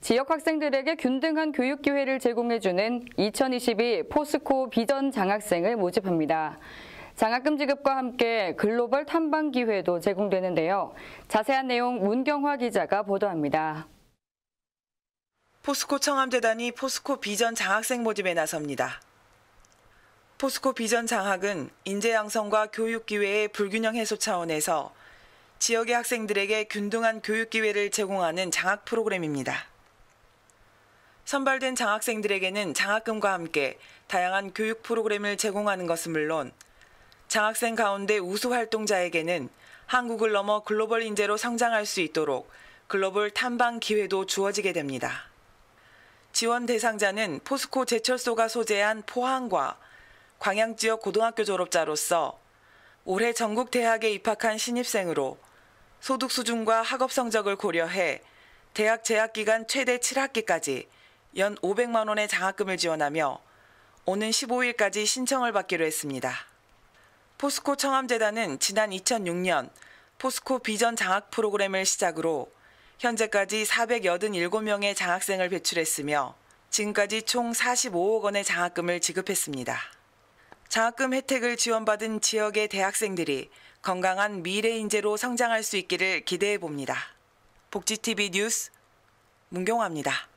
지역 학생들에게 균등한 교육 기회를 제공해주는 2022 포스코 비전 장학생을 모집합니다. 장학금 지급과 함께 글로벌 탐방 기회도 제공되는데요. 자세한 내용 문경화 기자가 보도합니다. 포스코 청암재단이 포스코 비전 장학생 모집에 나섭니다. 포스코 비전 장학은 인재 양성과 교육 기회의 불균형 해소 차원에서 지역의 학생들에게 균등한 교육 기회를 제공하는 장학 프로그램입니다. 선발된 장학생들에게는 장학금과 함께 다양한 교육 프로그램을 제공하는 것은 물론 장학생 가운데 우수 활동자에게는 한국을 넘어 글로벌 인재로 성장할 수 있도록 글로벌 탐방 기회도 주어지게 됩니다. 지원 대상자는 포스코 제철소가 소재한 포항과 광양 지역 고등학교 졸업자로서 올해 전국 대학에 입학한 신입생으로 소득 수준과 학업 성적을 고려해 대학 재학 기간 최대 7학기까지 연 500만 원의 장학금을 지원하며 오는 15일까지 신청을 받기로 했습니다. 포스코 청암재단은 지난 2006년 포스코 비전 장학 프로그램을 시작으로 현재까지 487명의 장학생을 배출했으며 지금까지 총 45억 원의 장학금을 지급했습니다. 장학금 혜택을 지원받은 지역의 대학생들이 건강한 미래 인재로 성장할 수 있기를 기대해 봅니다. 복지TV 뉴스 문경화입니다.